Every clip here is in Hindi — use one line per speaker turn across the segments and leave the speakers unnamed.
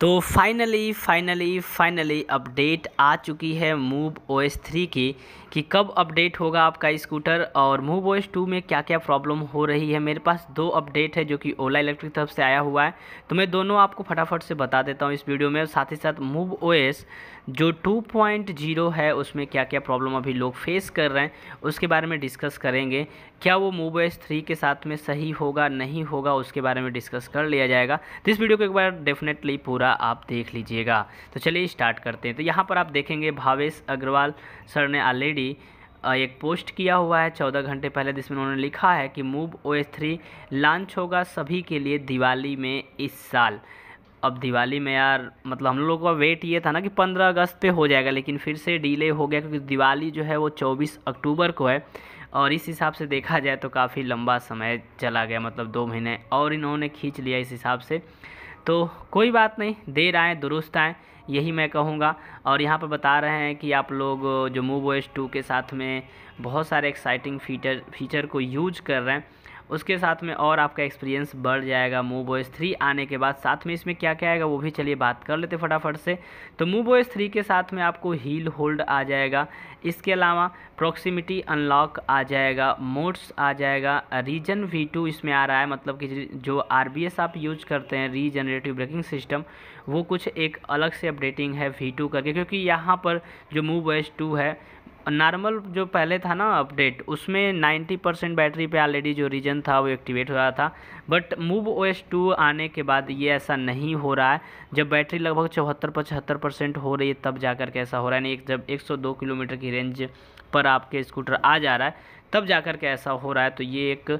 तो फाइनली फाइनली फाइनली अपडेट आ चुकी है मूव ओ एस थ्री की कि कब अपडेट होगा आपका स्कूटर और मूव ओ एस टू में क्या क्या प्रॉब्लम हो रही है मेरे पास दो अपडेट है जो कि ओला इलेक्ट्रिक तरफ से आया हुआ है तो मैं दोनों आपको फटाफट से बता देता हूँ इस वीडियो में साथ ही साथ मूव ओ एस जो टू पॉइंट जीरो है उसमें क्या क्या प्रॉब्लम अभी लोग फेस कर रहे हैं उसके बारे में डिस्कस करेंगे क्या वो मूव ओ एस थ्री के साथ में सही होगा नहीं होगा उसके बारे में डिस्कस कर लिया जाएगा तो इस वीडियो को एक बार डेफिनेटली पूरा पूरा आप देख लीजिएगा तो चलिए स्टार्ट करते हैं तो यहाँ पर आप देखेंगे भावेश अग्रवाल सर ने ऑलरेडी एक पोस्ट किया हुआ है चौदह घंटे पहले जिसमें उन्होंने लिखा है कि Move O S three launch होगा सभी के लिए दिवाली में इस साल अब दिवाली में यार मतलब हम लोगों का वेट ये था ना कि पंद्रह अगस्त पे हो जाएगा लेकिन फिर से डिले हो गया क्योंकि दिवाली जो है वो चौबीस अक्टूबर को है और इस हिसाब से देखा जाए तो काफ़ी लंबा समय चला गया मतलब दो महीने और इन्होंने खींच लिया इस हिसाब से तो कोई बात नहीं देर आए दुरुस्त आए यही मैं कहूँगा और यहाँ पर बता रहे हैं कि आप लोग जो मूव ओ एस टू के साथ में बहुत सारे एक्साइटिंग फीचर फीचर को यूज कर रहे हैं उसके साथ में और आपका एक्सपीरियंस बढ़ जाएगा मूव ओएस थ्री आने के बाद साथ में इसमें क्या क्या आएगा वो भी चलिए बात कर लेते फटाफट से तो मूव ओएस थ्री के साथ में आपको हील होल्ड आ जाएगा इसके अलावा प्रॉक्सिमिटी अनलॉक आ जाएगा मोड्स आ जाएगा रीजन वी टू इसमें आ रहा है मतलब कि जो आर आप यूज करते हैं रीजनरेटिव ब्रेकिंग सिस्टम वो कुछ एक अलग से अपडेटिंग है वी टू करके क्योंकि यहाँ पर जो मूव ओएस टू है नॉर्मल जो पहले था ना अपडेट उसमें 90 परसेंट बैटरी पे ऑलरेडी जो रीजन था वो एक्टिवेट हो रहा था but Move O S two आने के बाद ये ऐसा नहीं हो रहा है जब बैटरी लगभग चौहत्तर पचहत्तर परसेंट हो रही है तब जाकर के ऐसा हो रहा है नहीं जब 102 किलोमीटर की रेंज पर आपके स्कूटर आ जा रहा है तब जा कर के ऐसा हो रहा है तो ये एक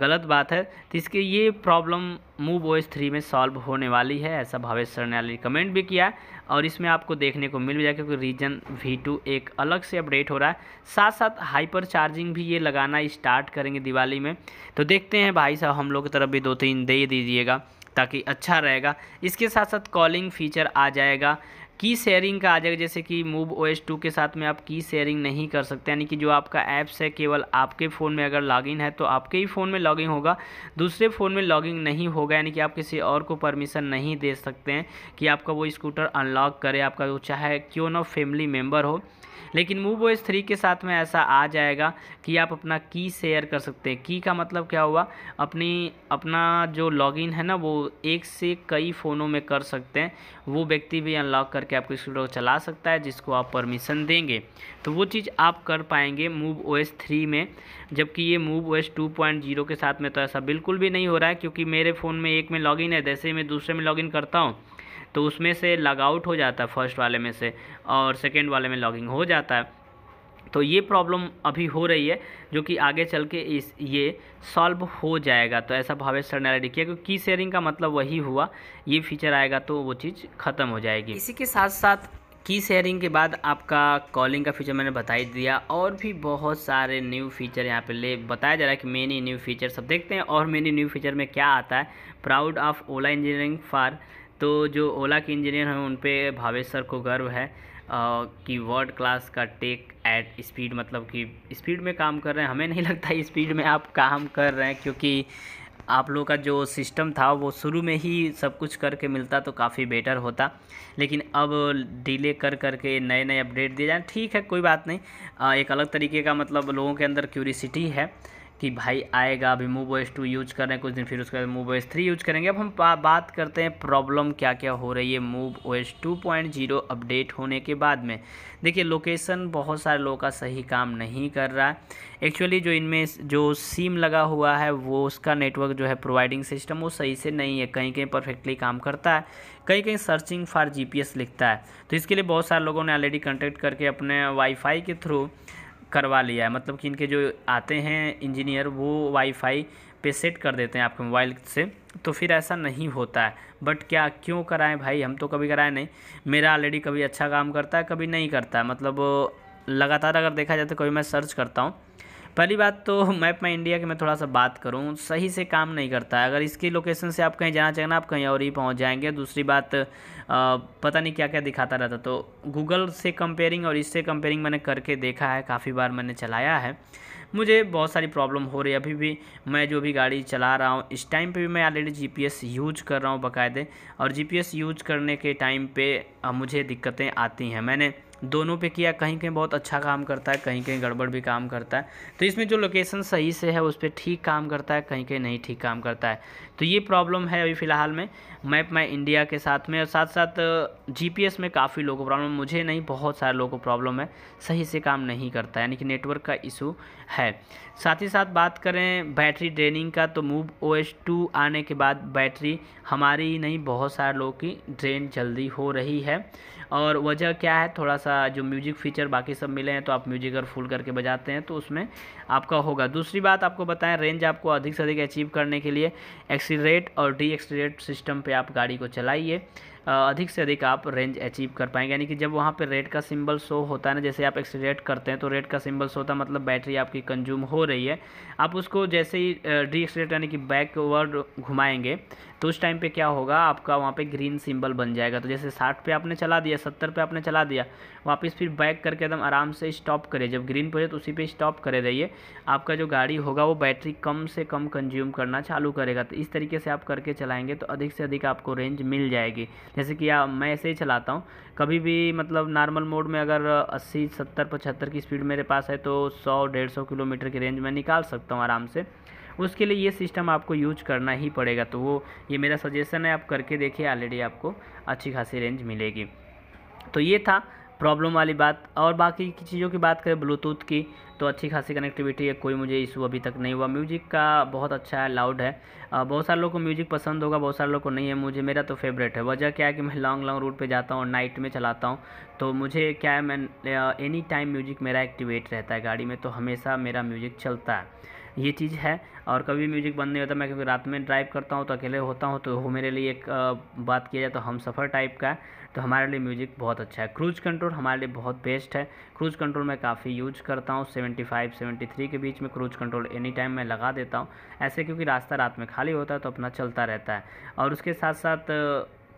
गलत बात है तो इसके ये प्रॉब्लम मूव ओएस थ्री में सॉल्व होने वाली है ऐसा भावेश सर ने कमेंट भी किया है और इसमें आपको देखने को मिल जाएगा क्योंकि रीजन वी टू एक अलग से अपडेट हो रहा है साथ साथ हाइपर चार्जिंग भी ये लगाना स्टार्ट करेंगे दिवाली में तो देखते हैं भाई साहब हम लोग की तरफ भी दो तीन दे दीजिएगा ताकि अच्छा रहेगा इसके साथ साथ कॉलिंग फीचर आ जाएगा की शेयरिंग का आ जाएगा जैसे कि मूव ओ एस टू के साथ में आप की शेयरिंग नहीं कर सकते यानी कि जो आपका ऐप्स है केवल आपके फ़ोन में अगर लॉगिन है तो आपके ही फ़ोन में लॉगिन होगा दूसरे फ़ोन में लॉगिन नहीं होगा यानी कि आप किसी और को परमिशन नहीं दे सकते हैं कि आपका वो स्कूटर अनलॉक करे आपका वो चाहे क्यों ना फैमिली मेम्बर हो लेकिन मूव ओएस थ्री के साथ में ऐसा आ जाएगा कि आप अपना की शेयर कर सकते हैं की का मतलब क्या हुआ अपनी अपना जो लॉगिन है ना वो एक से कई फ़ोनों में कर सकते हैं वो व्यक्ति भी अनलॉक करके आपको स्टूडियो को चला सकता है जिसको आप परमिशन देंगे तो वो चीज़ आप कर पाएंगे मूव ओएस थ्री में जबकि ये Move OS two point zero के साथ में तो ऐसा बिल्कुल भी नहीं हो रहा है क्योंकि मेरे फ़ोन में एक में लॉगिन है जैसे मैं दूसरे में लॉगिन करता हूँ तो उसमें से लॉग आउट हो जाता है फर्स्ट वाले में से और सेकेंड वाले में लॉगिंग हो जाता है तो ये प्रॉब्लम अभी हो रही है जो कि आगे चल के इस ये सॉल्व हो जाएगा तो ऐसा भावेश सर ने किया क्योंकि की शेयरिंग का मतलब वही हुआ ये फीचर आएगा तो वो चीज़ ख़त्म हो जाएगी इसी के साथ साथ की शेयरिंग के बाद आपका कॉलिंग का फीचर मैंने बता ही दिया और भी बहुत सारे न्यू फीचर यहाँ पे ले बताया जा रहा है कि मेनी न्यू फीचर सब देखते हैं और मेनी न्यू फीचर में क्या आता है proud of Ola engineering for तो जो ओला के इंजीनियर हैं उन पर भावेश सर को गर्व है कि वर्ल्ड क्लास का टेक एट स्पीड मतलब कि स्पीड में काम कर रहे हैं हमें नहीं लगता स्पीड में आप काम कर रहे हैं क्योंकि आप लोगों का जो सिस्टम था वो शुरू में ही सब कुछ करके मिलता तो काफ़ी बेटर होता लेकिन अब डिले कर करके नए नए अपडेट दिए जाए ठीक है कोई बात नहीं एक अलग तरीके का मतलब लोगों के अंदर क्यूरिसिटी है कि भाई आएगा अभी मूव ओएस टू यूज कर रहे हैं कुछ दिन फिर उसके बाद मूव ओएस थ्री यूज करेंगे अब हम बात करते हैं प्रॉब्लम क्या क्या हो रही है Move OS two point zero update होने के बाद में देखिए लोकेशन बहुत सारे लोगों का सही काम नहीं कर रहा है एक्चुअली जो इनमें जो सिम लगा हुआ है वो उसका नेटवर्क जो है प्रोवाइडिंग सिस्टम वो सही से नहीं है कहीं कहीं परफेक्टली काम करता है कहीं कहीं सर्चिंग फॉर जी लिखता है तो इसके लिए बहुत सारे लोगों ने ऑलरेडी कॉन्टेक्ट करके अपने वाईफाई के थ्रू करवा लिया है मतलब कि इनके जो आते हैं इंजीनियर वो वाईफाई पे सेट कर देते हैं आपके मोबाइल से तो फिर ऐसा नहीं होता है बट क्या क्यों कराएं भाई हम तो कभी कराएं नहीं मेरा ऑलरेडी कभी अच्छा काम करता है कभी नहीं करता है मतलब लगातार अगर देखा जाए तो कभी मैं सर्च करता हूँ पहली बात तो मैप माई इंडिया की मैं थोड़ा सा बात करूँ सही से काम नहीं करता है अगर इसकी लोकेशन से आप कहीं जाना चाहेंगे आप कहीं और ही पहुँच जाएंगे दूसरी बात पता नहीं क्या क्या दिखाता रहता तो गूगल से कंपेयरिंग और इससे कंपेयरिंग मैंने करके देखा है काफ़ी बार मैंने चलाया है मुझे बहुत सारी प्रॉब्लम हो रही है अभी भी मैं जो भी गाड़ी चला रहा हूँ इस टाइम पे भी मैं ऑलरेडी जीपीएस यूज कर रहा हूँ बाकायदे और जीपीएस यूज करने के टाइम पे मुझे दिक्कतें आती हैं मैंने दोनों पे किया कहीं कहीं बहुत अच्छा काम करता है कहीं कहीं गड़बड़ भी काम करता है तो इसमें जो लोकेशन सही से है उस पर ठीक काम करता है कहीं कहीं नहीं ठीक काम करता है तो ये प्रॉब्लम है अभी फ़िलहाल में मैप माई इंडिया के साथ में और साथ साथ जीपीएस में काफ़ी लोगों को प्रॉब्लम मुझे नहीं बहुत सारे लोगों को प्रॉब्लम है सही से काम नहीं करता यानी कि नेटवर्क का इशू है साथ ही साथ बात करें बैटरी ड्रेनिंग का तो मूव ओ एस टू आने के बाद बैटरी हमारी ही नहीं बहुत सारे लोगों की ड्रेन जल्दी हो रही है और वजह क्या है थोड़ा सा जो म्यूज़िक फीचर बाकी सब मिले हैं तो आप म्यूज़िक अगर फुल करके बजाते हैं तो उसमें आपका होगा दूसरी बात आपको बताएं रेंज आपको अधिक से अधिक अचीव करने के लिए एक्सीट और डी एक्सीट सिस्टम पे आप गाड़ी को चलाइए अधिक से अधिक आप रेंज अचीव कर पाएंगे यानी कि जब वहाँ पर रेड का सिंबल शो होता है ना जैसे आप एक्सीडेट करते हैं तो रेड का सिंबल शो होता है मतलब बैटरी आपकी कंज्यूम हो रही है आप उसको जैसे ही डी एक्सीडेट यानी कि बैकवर्ड घुमाएंगे तो उस टाइम पे क्या होगा आपका वहाँ पे ग्रीन सिंबल बन जाएगा तो जैसे साठ पे आपने चला दिया सत्तर पे आपने चला दिया वापस फिर बैक करके एकदम आराम से स्टॉप करें जब ग्रीन पे तो उसी पे स्टॉप करे रहिए आपका जो गाड़ी होगा वो बैटरी कम से कम कंज्यूम करना चालू करेगा तो इस तरीके से आप करके चलाएँगे तो अधिक से अधिक आपको रेंज मिल जाएगी जैसे कि आ, हाँ, मैं ऐसे ही चलाता हूँ कभी भी मतलब नॉर्मल मोड में अगर अस्सी सत्तर पचहत्तर की स्पीड मेरे पास है तो सौ डेढ़ सौ किलोमीटर की रेंज में निकाल सकता हूँ आराम से उसके लिए ये सिस्टम आपको यूज करना ही पड़ेगा तो वो ये मेरा सजेशन है आप करके देखिए ऑलरेडी आपको अच्छी खासी रेंज मिलेगी तो ये था प्रॉब्लम वाली बात और बाकी की चीज़ों की बात करें ब्लूटूथ की तो अच्छी खासी कनेक्टिविटी है कोई मुझे इशू अभी तक नहीं हुआ म्यूज़िक का बहुत अच्छा है लाउड है बहुत सारे लोगों को म्यूज़िक पसंद होगा बहुत सारे लोगों को नहीं है मुझे मेरा तो फेवरेट है वजह क्या है कि मैं लॉन्ग लॉन्ग रूट पे जाता हूँ नाइट में चलाता हूँ तो मुझे क्या है मैं एनी टाइम म्यूज़िक मेरा एक्टिवेट रहता है गाड़ी में तो हमेशा मेरा म्यूज़िक चलता है ये चीज़ है और कभी म्यूज़िक बंद नहीं होता मैं क्योंकि रात में ड्राइव करता हूँ तो अकेले होता हूँ तो वो मेरे लिए एक बात किया जाए तो हम सफ़र टाइप का तो हमारे लिए म्यूज़िक बहुत अच्छा है क्रूज़ कंट्रोल हमारे लिए बहुत बेस्ट है क्रूज़ कंट्रोल मैं काफ़ी यूज करता हूँ सेवेंटी फाइव सेवेंटी थ्री के बीच में क्रूज़ कंट्रोल एनी टाइम मैं लगा देता हूँ ऐसे क्योंकि रास्ता रात में खाली होता है तो अपना चलता रहता है और उसके साथ साथ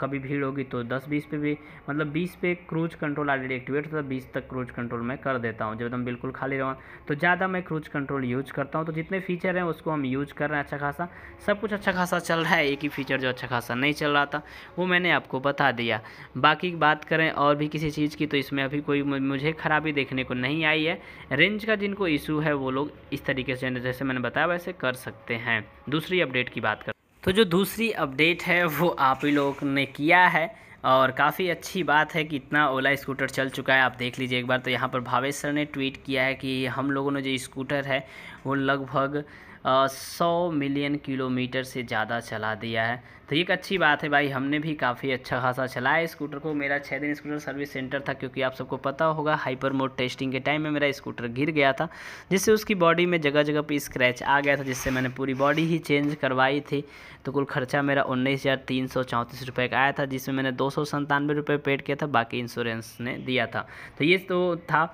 कभी भीड़ होगी तो दस बीस पे भी मतलब बीस पे क्रूज कंट्रोल ऑलरेडी एक्टिवेट होता है बीस तक क्रूज कंट्रोल मैं कर देता हूँ जब एकदम बिल्कुल खाली रहूँ तो ज़्यादा मैं क्रूज कंट्रोल यूज करता हूँ तो जितने फीचर हैं उसको हम यूज कर रहे हैं अच्छा खासा सब कुछ अच्छा खासा चल रहा है एक ही फीचर जो अच्छा खासा नहीं चल रहा था वो मैंने आपको बता दिया बाकी बात करें और भी किसी चीज़ की तो इसमें अभी कोई मुझे ख़राबी देखने को नहीं आई है रेंज का जिनको इशू है वो लोग इस तरीके से जैसे मैंने बताया वैसे कर सकते हैं दूसरी अपडेट की बात कर तो जो दूसरी अपडेट है वो आप ही लोग ने किया है और काफ़ी अच्छी बात है कि इतना ओला स्कूटर चल चुका है आप देख लीजिए एक बार तो यहाँ पर भावेश सर ने ट्वीट किया है कि हम लोगों ने जो स्कूटर है वो लगभग सौ मिलियन किलोमीटर से ज़्यादा चला दिया है तो एक अच्छी बात है भाई हमने भी काफ़ी अच्छा खासा चलाया स्कूटर को मेरा छः दिन स्कूटर सर्विस सेंटर था क्योंकि आप सबको पता होगा हाइपर मोड टेस्टिंग के टाइम में मेरा स्कूटर गिर गया था जिससे उसकी बॉडी में जगह जगह पर स्क्रैच आ गया था जिससे मैंने पूरी बॉडी ही चेंज करवाई थी तो कुल खर्चा मेरा उन्नीस हज़ार तीन सौ चौंतीस रुपये का आया था जिसमें मैंने दो सौ संतानवे रुपये पेड किया था बाकी इंश्योरेंस ने दिया था तो ये तो था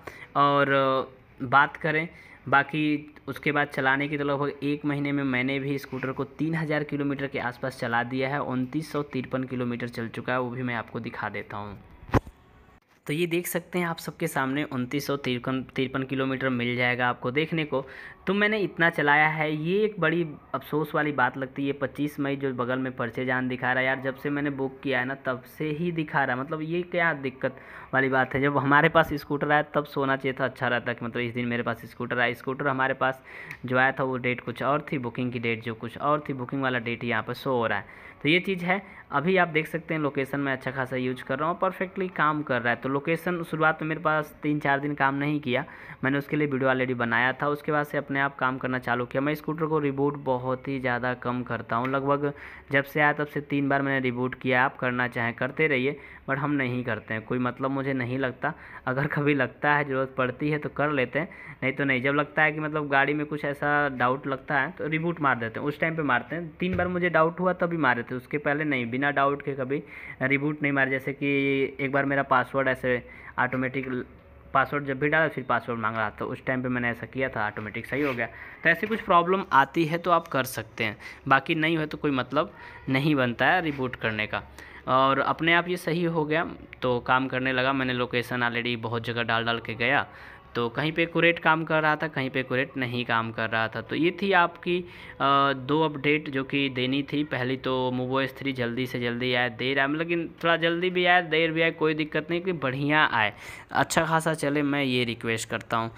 और बात करें बाकी उसके बाद चलाने के तो लगभग एक महीने में मैंने भी स्कूटर को तीन हज़ार किलोमीटर के आसपास चला दिया है उनतीस सौ तिरपन किलोमीटर चल चुका है वो भी मैं आपको दिखा देता हूँ तो ये देख सकते हैं आप सबके सामने उनतीस सौ तिरपन तिरपन किलोमीटर मिल जाएगा आपको देखने को तो मैंने इतना चलाया है ये एक बड़ी अफसोस वाली बात लगती है पच्चीस मई जो बगल में पर्चे जान दिखा रहा है यार जब से मैंने बुक किया है ना तब से ही दिखा रहा है मतलब ये क्या दिक्कत वाली बात है जब हमारे पास स्कूटर आया तब सोना चाहिए था अच्छा रहता कि मतलब इस दिन मेरे पास स्कूटर आया स्कूटर हमारे पास जो आया था वो डेट कुछ और थी बुकिंग की डेट जो कुछ और थी बुकिंग वाला डेट यहाँ पर शो हो रहा है तो ये चीज़ है अभी आप देख सकते हैं लोकेशन मैं अच्छा खासा यूज कर रहा हूँ परफेक्टली काम कर रहा है तो लोकेशन शुरुआत में तो मेरे पास तीन चार दिन काम नहीं किया मैंने उसके लिए वीडियो ऑलरेडी बनाया था उसके बाद से अपने आप काम करना चालू किया मैं स्कूटर को रिबूट बहुत ही ज़्यादा कम करता हूँ लगभग जब से आया तब से तीन बार मैंने रिबूट किया आप करना चाहें करते रहिए बट हम नहीं करते हैं कोई मतलब मुझे नहीं लगता अगर कभी लगता है ज़रूरत पड़ती है तो कर लेते हैं नहीं तो नहीं जब लगता है कि मतलब गाड़ी में कुछ ऐसा डाउट लगता है तो रिबूट मार देते हैं उस टाइम पर मारते हैं तीन बार मुझे डाउट हुआ तभी मारे मारते उसके पहले नहीं बिना डाउट के कभी रिबूट नहीं मारे जैसे कि एक बार मेरा पासवर्ड ऐसे ऑटोमेटिक पासवर्ड जब भी डाला फिर पासवर्ड मांग रहा था तो उस टाइम पे मैंने ऐसा किया था ऑटोमेटिक सही हो गया तो ऐसी कुछ प्रॉब्लम आती है तो आप कर सकते हैं बाकी नहीं हो तो कोई मतलब नहीं बनता है रिबूट करने का और अपने आप ये सही हो गया तो काम करने लगा मैंने लोकेशन ऑलरेडी बहुत जगह डाल डाल के गया तो कहीं पे कुरेट काम कर रहा था कहीं पे कुरेट नहीं काम कर रहा था तो ये थी आपकी दो अपडेट जो कि देनी थी पहली तो मोबो एस थ्री जल्दी से जल्दी आए देर आए लेकिन थोड़ा जल्दी भी आए देर भी आए कोई दिक्कत नहीं कि बढ़िया आए अच्छा खासा चले मैं ये रिक्वेस्ट करता हूँ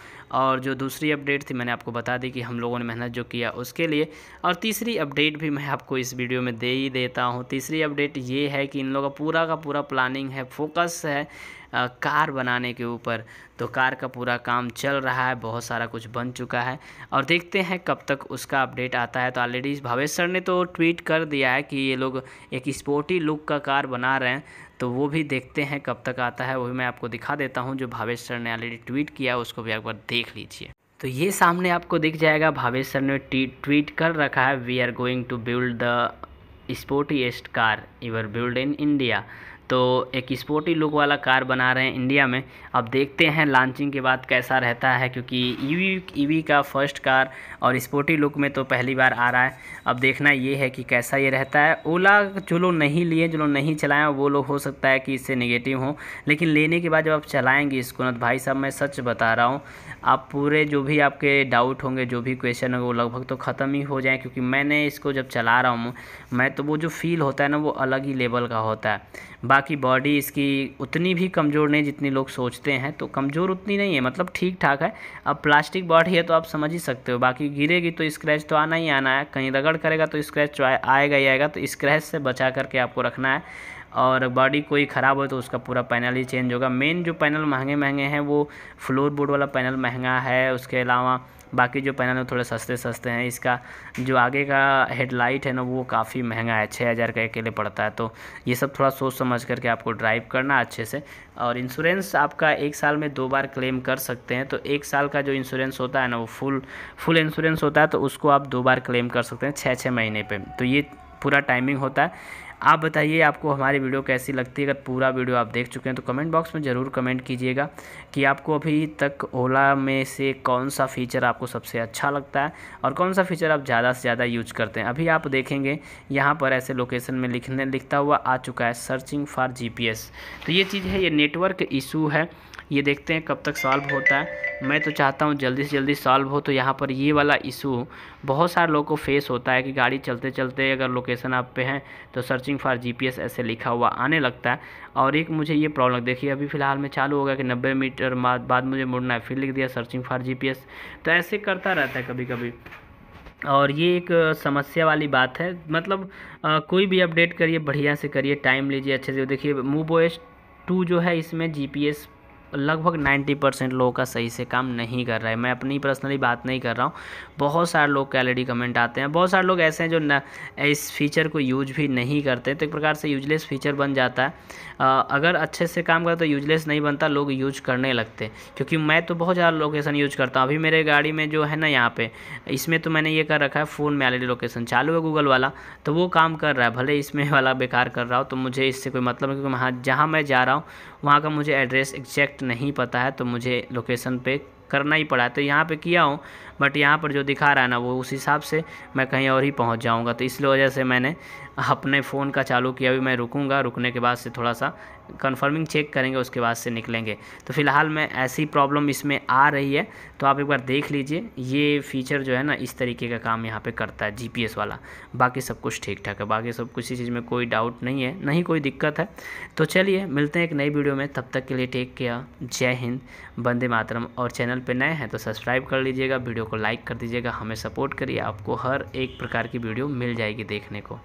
और जो दूसरी अपडेट थी मैंने आपको बता दी कि हम लोगों ने मेहनत जो किया उसके लिए और तीसरी अपडेट भी मैं आपको इस वीडियो में दे ही देता हूँ तीसरी अपडेट ये है कि इन लोगों का पूरा का पूरा प्लानिंग है फोकस है कार बनाने के ऊपर तो कार का पूरा काम चल रहा है बहुत सारा कुछ बन चुका है और देखते हैं कब तक उसका अपडेट आता है तो ऑलरेडी भावेश सर ने तो ट्वीट कर दिया है कि ये लोग एक स्पोर्टी लुक का कार बना रहे हैं तो वो भी देखते हैं कब तक आता है वो भी मैं आपको दिखा देता हूँ जो भावेश सर ने ऑलरेडी ट्वीट किया उसको भी एक बार देख लीजिए तो ये सामने आपको दिख जाएगा भावेश सर ने ट्वीट कर रखा है we are going to build the sportiest car your build in India तो एक स्पोर्टी लुक वाला कार बना रहे हैं इंडिया में अब देखते हैं लॉन्चिंग के बाद कैसा रहता है क्योंकि ईवी e ईवी e का फर्स्ट कार और स्पोर्टी लुक में तो पहली बार आ रहा है अब देखना ये है कि कैसा ये रहता है ओला जो लोग नहीं लिए जो लोग नहीं चलाए वो लोग हो सकता है कि इससे निगेटिव हों लेकिन लेने के बाद जब आप चलाएँगे इसको ना तो भाई साहब मैं सच बता रहा हूँ आप पूरे जो भी आपके डाउट होंगे जो भी क्वेश्चन होंगे वो लगभग तो ख़त्म ही हो जाए क्योंकि मैंने इसको जब चला रहा हूँ मैं तो वो जो फील होता है ना वो अलग ही लेवल का होता है बाकी बाकी बॉडी इसकी उतनी भी कमज़ोर नहीं जितनी लोग सोचते हैं तो कमज़ोर उतनी नहीं है मतलब ठीक ठाक है अब प्लास्टिक बॉडी है तो आप समझ ही सकते हो बाकी गिरेगी तो स्क्रैच तो आना ही आना है कहीं रगड़ करेगा तो स्क्रैच तो आएगा ही आएगा तो स्क्रैच से बचा करके आपको रखना है और बॉडी कोई ख़राब हो तो उसका पूरा पैनल ही चेंज होगा मेन जो पैनल महंगे महंगे हैं वो फ्लोर बोर्ड वाला पैनल महंगा है उसके अलावा बाकी जो पैनल है थोड़े सस्ते सस्ते हैं इसका जो आगे का हेडलाइट है ना वो काफ़ी महंगा है छः हज़ार का अकेले पड़ता है तो ये सब थोड़ा सोच समझ करके आपको ड्राइव करना अच्छे से और इंश्योरेंस आपका एक साल में दो बार क्लेम कर सकते हैं तो एक साल का जो इंश्योरेंस होता है ना वो फुल फुल इंश्योरेंस होता है तो उसको आप दो बार क्लेम कर सकते हैं छः छः महीने पर तो ये पूरा टाइमिंग होता है आप बताइए आपको हमारी वीडियो कैसी लगती है अगर पूरा वीडियो आप देख चुके हैं तो कमेंट बॉक्स में ज़रूर कमेंट कीजिएगा कि आपको अभी तक ओला में से कौन सा फ़ीचर आपको सबसे अच्छा लगता है और कौन सा फ़ीचर आप ज़्यादा से ज़्यादा यूज करते हैं अभी आप देखेंगे यहाँ पर ऐसे लोकेशन में लिखने लिखता हुआ आ चुका है सर्चिंग फॉर जी तो ये चीज़ है ये नेटवर्क इशू है ये देखते हैं कब तक सॉल्व होता है मैं तो चाहता हूँ जल्दी से जल्दी सॉल्व हो तो यहाँ पर ये वाला इशू बहुत सारे लोगों को फेस होता है कि गाड़ी चलते चलते अगर लोकेशन आप पे हैं तो सर्चिंग फॉर जीपीएस ऐसे लिखा हुआ आने लगता है और एक मुझे ये प्रॉब्लम देखिए अभी फ़िलहाल में चालू होगा कि नब्बे मीटर बाद मुझे मुड़ना है फिर लिख दिया सर्चिंग फॉर जी तो ऐसे करता रहता है कभी कभी और ये एक समस्या वाली बात है मतलब आ, कोई भी अपडेट करिए बढ़िया से करिए टाइम लीजिए अच्छे से देखिए मूव ओएस टू जो है इसमें जीपीएस लगभग नाइन्टी परसेंट लोगों का सही से काम नहीं कर रहा है मैं अपनी पर्सनली बात नहीं कर रहा हूँ बहुत सारे लोग के कमेंट e आते हैं बहुत सारे लोग ऐसे हैं जो न इस फीचर को यूज भी नहीं करते तो एक प्रकार से यूजलेस फीचर बन जाता है आ, अगर अच्छे से काम करें तो यूजलेस नहीं बनता लोग यूज करने लगते क्योंकि मैं तो बहुत ज़्यादा लोकेशन यूज करता हूँ अभी मेरे गाड़ी में जो है ना यहाँ पर इसमें तो मैंने ये कर रखा है फ़ोन में एल लोकेशन e चालू है गूगल वाला तो वो काम कर रहा है भले इसमें वाला बेकार कर रहा हो तो मुझे इससे कोई मतलब नहीं क्योंकि वहाँ जहाँ मैं जा रहा हूँ वहाँ का मुझे एड्रेस एग्जैक्ट नहीं पता है तो मुझे लोकेशन पे करना ही पड़ा तो यहाँ पे किया हूँ बट यहाँ पर जो दिखा रहा है ना वो उस हिसाब से मैं कहीं और ही पहुँच जाऊँगा तो इसलिए वजह से मैंने अपने फ़ोन का चालू किया अभी मैं रुकूँगा रुकने के बाद से थोड़ा सा कन्फर्मिंग चेक करेंगे उसके बाद से निकलेंगे तो फ़िलहाल मैं ऐसी प्रॉब्लम इसमें आ रही है तो आप एक बार देख लीजिए ये फीचर जो है ना इस तरीके का काम यहाँ पे करता है जीपीएस वाला बाकी सब कुछ ठीक ठाक है बाकी सब किसी चीज़ में कोई डाउट नहीं है नहीं कोई दिक्कत है तो चलिए मिलते हैं एक नई वीडियो में तब तक के लिए टेक केयर जय हिंद बंदे मातरम और चैनल पर नए हैं तो सब्सक्राइब कर लीजिएगा वीडियो वीडियो को लाइक कर दीजिएगा हमें सपोर्ट करिए आपको हर एक प्रकार की वीडियो मिल जाएगी देखने को